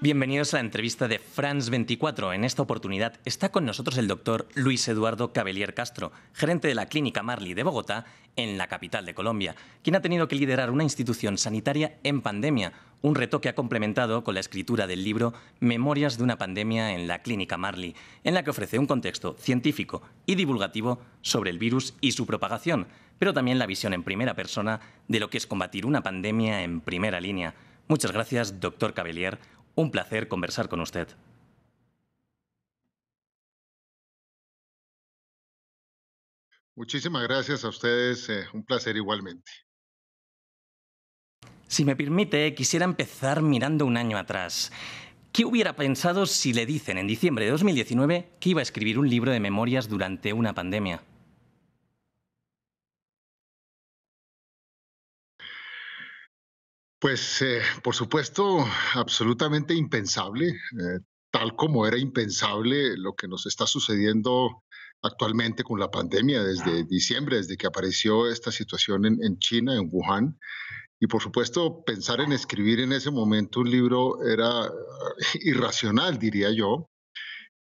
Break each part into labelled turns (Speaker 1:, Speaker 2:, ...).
Speaker 1: Bienvenidos a la entrevista de France 24. En esta oportunidad está con nosotros el doctor Luis Eduardo Cabellier Castro, gerente de la Clínica Marley de Bogotá, en la capital de Colombia, quien ha tenido que liderar una institución sanitaria en pandemia, un reto que ha complementado con la escritura del libro Memorias de una pandemia en la Clínica Marley, en la que ofrece un contexto científico y divulgativo sobre el virus y su propagación, pero también la visión en primera persona de lo que es combatir una pandemia en primera línea. Muchas gracias, doctor Cabellier un placer conversar con usted.
Speaker 2: Muchísimas gracias a ustedes, eh, un placer igualmente.
Speaker 1: Si me permite, quisiera empezar mirando un año atrás. ¿Qué hubiera pensado si le dicen en diciembre de 2019 que iba a escribir un libro de memorias durante una pandemia?
Speaker 2: Pues, eh, por supuesto, absolutamente impensable, eh, tal como era impensable lo que nos está sucediendo actualmente con la pandemia desde diciembre, desde que apareció esta situación en, China, en Wuhan. Y por supuesto, pensar en escribir en ese momento un libro era eh, irracional, diría yo.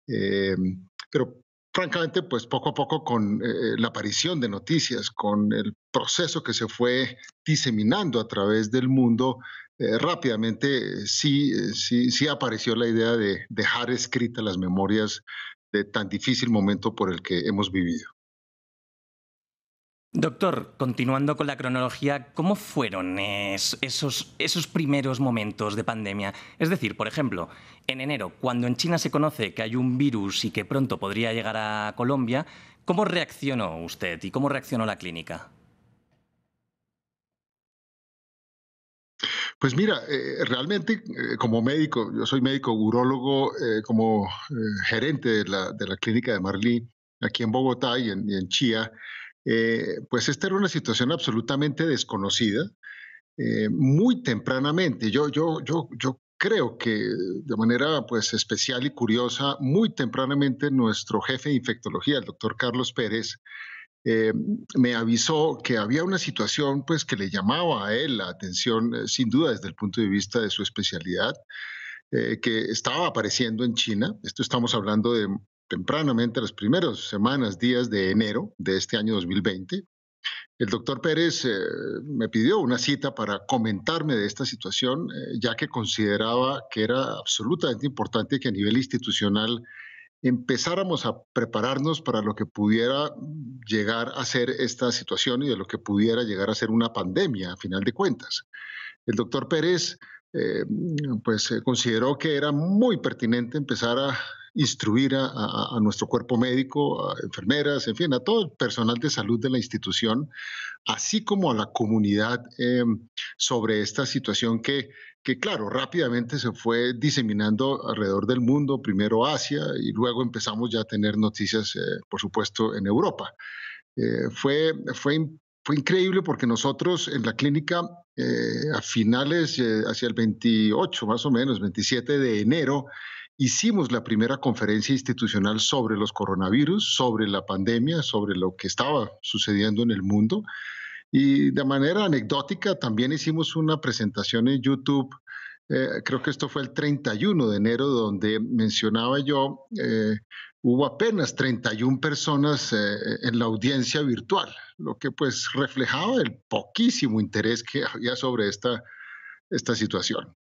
Speaker 2: Em, pero francamente, pues poco a poco con eh, eh, la aparición de noticias, con el proceso que se fue diseminando a través del mundo, eh, rápidamente sí, sí, sí apareció la idea de dejar escritas las memorias de tan difícil momento por el que hemos vivido.
Speaker 1: Doctor, continuando con la cronología, ¿cómo fueron esos, esos primeros momentos de pandemia? Es decir, por ejemplo, en enero, cuando en China se conoce que hay un virus y que pronto podría llegar a Colombia, ¿cómo reaccionó usted y cómo reaccionó la clínica? Pues
Speaker 2: mira, eh, realmente eh, como médico, yo soy médico urólogo, eh, como gerente de la, de la, clínica de Marlín, aquí en Bogotá y en Chía, eh, pues esta era una situación absolutamente desconocida, eh, muy tempranamente. Yo, yo, yo, yo creo que de manera pues especial y curiosa, muy tempranamente nuestro jefe de infectología, el doctor Carlos Pérez, eh, me avisó que había una situación pues que le llamaba a él la atención, sin duda desde el punto de vista de su especialidad, que estaba apareciendo en China. Esto estamos hablando de tempranamente, las primeras semanas, días de enero de este año 2020, el doctor Pérez eh, me pidió una cita para comentarme de esta situación, eh, ya que consideraba que era absolutamente importante que a nivel institucional empezáramos a prepararnos para lo que pudiera llegar a ser esta situación y de lo que pudiera llegar a ser una pandemia, a final de cuentas. El doctor Pérez eh, pues consideró que era muy pertinente empezar a instruir a, nuestro cuerpo médico, a enfermeras, en fin, a todo el personal de salud de la institución, así como a la comunidad em, sobre esta situación que que claro, rápidamente se fue diseminando alrededor del mundo, primero Asia y luego empezamos ya a tener noticias, eh, por supuesto, en Europa. Eh, fue, fue, fue increíble porque nosotros en la clínica eh, a finales, hacia el 28 más o menos, 27 de enero, hicimos la primera conferencia institucional sobre los coronavirus, sobre la pandemia, sobre lo que estaba sucediendo en el mundo. Y de manera anecdótica también hicimos una presentación en YouTube, eh, creo que esto fue el 31 de enero, donde mencionaba yo, eh, hubo apenas 31 personas eh, en la audiencia virtual, lo que pues reflejaba el poquísimo interés que había sobre esta,
Speaker 1: esta situación.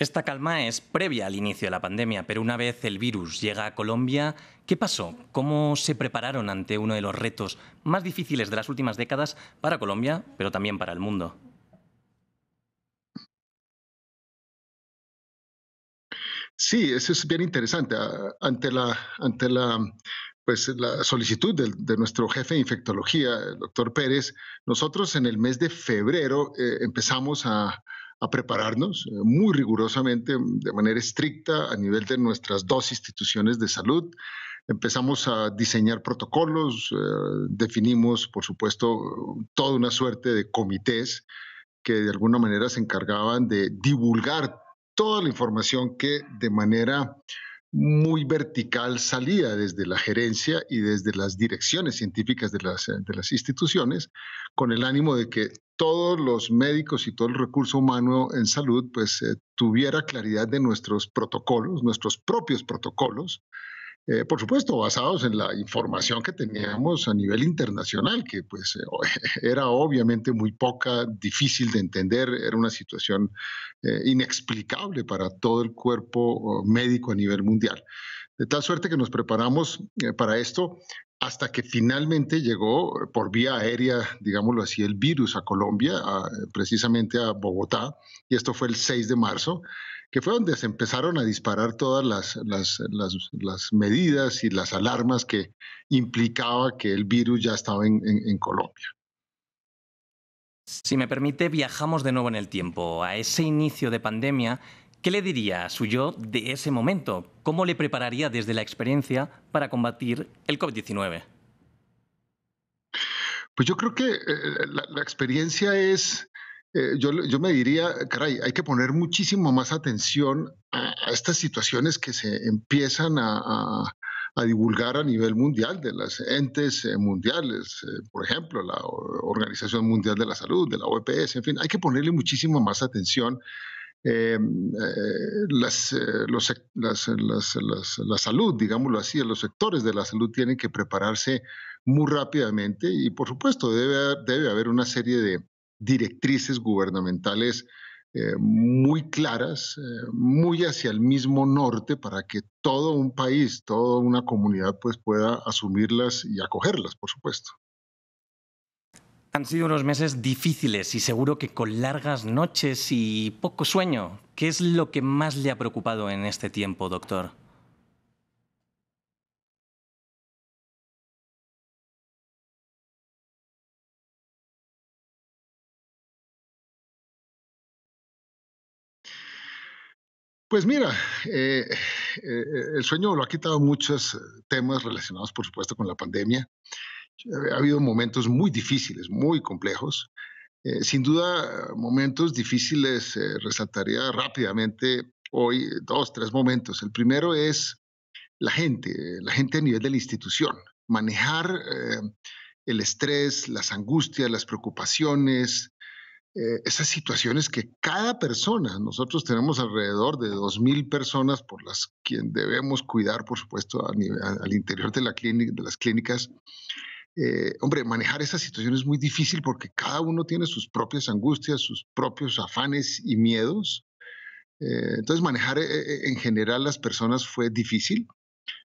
Speaker 1: Esta calma es previa al inicio de la pandemia, pero una vez el virus llega a Colombia, ¿qué pasó? ¿Cómo se prepararon ante uno de los retos más difíciles de las últimas décadas para Colombia, pero también para el mundo? Sí, eso
Speaker 2: es bien interesante. Ante la, ante la pues la solicitud de, nuestro jefe de infectología, el doctor Pérez, nosotros en el mes de febrero eh, empezamos a, prepararnos eh, muy rigurosamente, de manera estricta, a nivel de nuestras dos instituciones de salud. Empezamos a diseñar protocolos, eh, definimos, por supuesto, toda una suerte de comités que de alguna manera se encargaban de divulgar toda la información que de manera muy vertical salida desde la gerencia y desde las direcciones científicas de las, de las instituciones, con el ánimo de que todos los médicos y todo el recurso humano en salud pues eh, tuviera claridad de nuestros protocolos, nuestros propios protocolos, eh, por supuesto, basados en la información que teníamos a nivel internacional, que pues era obviamente muy poca, difícil de entender, era una situación eh, inexplicable para todo el cuerpo oh, médico a nivel mundial. De tal suerte que nos preparamos eh, para esto hasta que finalmente llegó por vía aérea, digámoslo así, el virus a Colombia, precisamente a Bogotá, y esto fue el 6 de marzo, que fue donde se empezaron a disparar todas las, las, las, medidas y las alarmas que implicaba que el
Speaker 1: virus ya estaba en, en Colombia. Si me permite, viajamos de nuevo en el tiempo, a ese inicio de pandemia ¿Qué le diría a su yo de ese momento? ¿Cómo le prepararía desde la experiencia para combatir el COVID-19? Pues yo creo que eh,
Speaker 2: la, experiencia es, eh, yo, yo, me diría, caray, hay que poner muchísimo más atención a, estas situaciones que se empiezan a, a divulgar a nivel mundial de las entes eh, mundiales, por ejemplo, la Organización Mundial de la Salud, de la OPS, e en fin, hay que ponerle muchísimo más atención eh, eh, eh, las, la salud, digámoslo así, los sectores de la salud tienen que prepararse muy rápidamente y por supuesto debe, debe haber una serie de directrices gubernamentales muy claras, muy hacia el mismo norte para que todo un país, toda una comunidad pues pueda asumirlas y acogerlas, por supuesto.
Speaker 1: Han sido unos meses difíciles y seguro que con largas noches y poco sueño. ¿Qué es lo que más le ha preocupado en este tiempo, doctor?
Speaker 2: Pues mira, eh, eh, el sueño lo ha quitado muchos temas relacionados, por supuesto, con la pandemia. Ha habido momentos muy difíciles, muy complejos. Eh, sin duda, momentos difíciles, eh, resaltaría rápidamente hoy eh, dos, tres momentos. El primero es la gente, la gente a nivel de la institución, manejar el estrés, las angustias, las preocupaciones, esas situaciones que cada persona, nosotros tenemos alrededor de 2.000 personas por las quien debemos cuidar, por supuesto, a al interior de, la clínica, de las clínicas, eh, hombre, manejar esa situación es muy difícil porque cada uno tiene sus propias angustias, sus propios afanes y miedos. Eh, entonces, manejar eh, en general las personas fue difícil,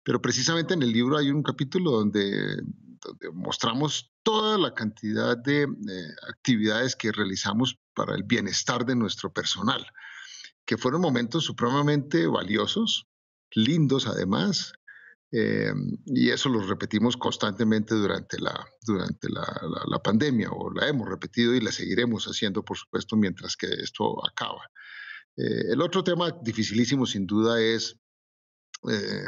Speaker 2: pero precisamente en el libro hay un capítulo donde mostramos toda la cantidad de actividades que realizamos para el bienestar de nuestro personal, que fueron momentos supremamente valiosos, lindos además, eh, y eso lo repetimos constantemente durante, la, durante la, pandemia, o la hemos repetido y la seguiremos haciendo, por supuesto, mientras que esto acaba. Eh, el otro tema dificilísimo, sin duda, es eh,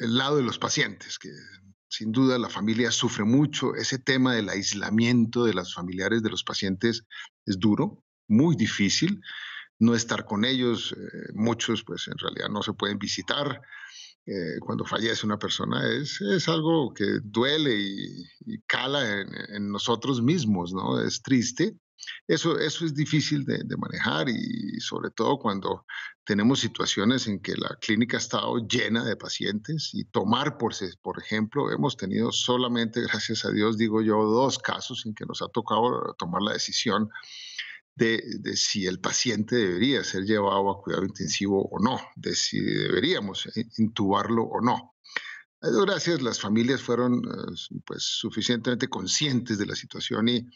Speaker 2: el lado de los pacientes, que sin duda la familia sufre mucho. Ese tema del aislamiento de los familiares de los pacientes es duro, muy difícil. No estar con ellos, muchos pues en realidad no se pueden visitar, eh, cuando fallece una persona es, es algo que duele y, cala en, nosotros mismos, ¿no? Es triste. Eso, eso es difícil de, manejar y sobre todo cuando tenemos situaciones en que la clínica ha estado llena de pacientes y tomar, por, por ejemplo, hemos tenido solamente, gracias a Dios, digo yo, dos casos en que nos ha tocado tomar la decisión de, si el paciente debería ser llevado a cuidado intensivo o no, de si deberíamos intubarlo o no. gracias, las familias fueron eh, pues, suficientemente conscientes de la situación y,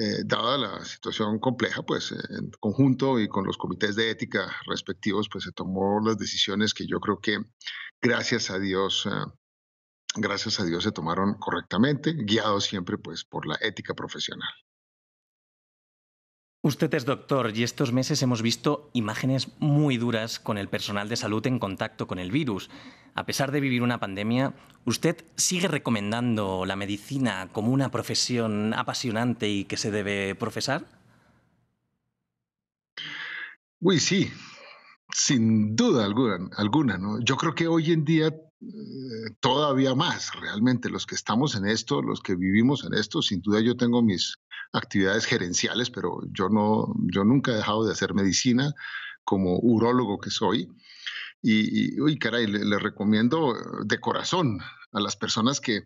Speaker 2: eh, dada la situación compleja, pues en conjunto y con los comités de ética respectivos, pues se tomó las decisiones que yo creo que gracias a Dios, eh, gracias a Dios se tomaron correctamente, guiados siempre pues por la ética profesional.
Speaker 1: Usted es doctor y estos meses hemos visto imágenes muy duras con el personal de salud en contacto con el virus. A pesar de vivir una pandemia, ¿usted sigue recomendando la medicina como una profesión apasionante y que se debe profesar?
Speaker 2: Uy, sí, sin duda alguna. Yo creo que hoy en día eh, todavía más, realmente, los que estamos en esto, los que vivimos en esto, sin duda yo tengo mis actividades gerenciales, pero yo, no, yo nunca he dejado de hacer medicina como urólogo que soy. Y, uy, caray, le, le, recomiendo eh, de corazón a las personas que,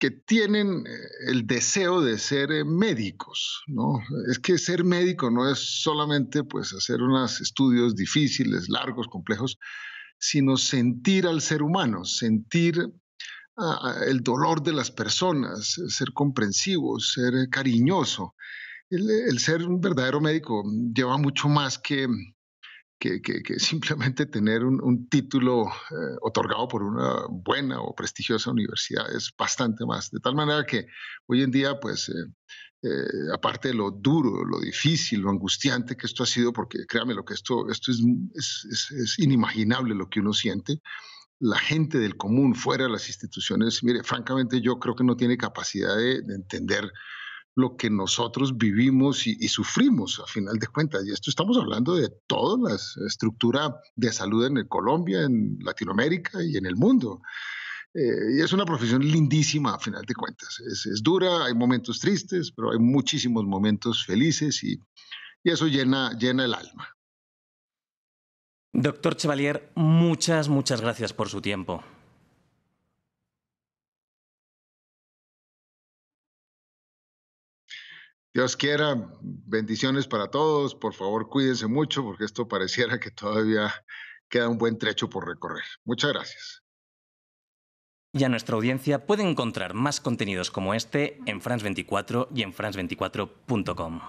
Speaker 2: que tienen eh, el deseo de ser médicos, ¿no? Es que ser médico no es solamente pues hacer unos estudios difíciles, largos, complejos, sino sentir al ser humano, sentir ah, ah, el dolor de las personas, ser comprensivo, ser cariñoso. El, ser un verdadero médico lleva mucho más que, que, simplemente tener un, título eh, otorgado por una buena o prestigiosa universidad. Es bastante más. De tal manera que hoy en día, pues... Eh, eh, aparte de lo duro, lo difícil, lo angustiante que esto ha sido, porque créame lo que esto, esto es, inimaginable lo que uno siente, la gente del común fuera de las instituciones, mire, francamente yo creo que no tiene capacidad de, entender lo que nosotros vivimos y, sufrimos a final de cuentas. Y esto estamos hablando de toda la estructura de salud en Colombia, en Latinoamérica y en el mundo. Eh, y es una profesión lindísima, a final de cuentas. Es, dura, hay momentos tristes, pero hay muchísimos momentos felices y, y eso llena, llena el alma. Doctor Chevalier,
Speaker 1: muchas, muchas gracias por su tiempo.
Speaker 2: Dios quiera, bendiciones para todos. Por favor, cuídense mucho porque esto pareciera que todavía queda un buen
Speaker 1: trecho por recorrer. Muchas gracias y a nuestra audiencia puede encontrar más contenidos como este en France24 y en france24.com.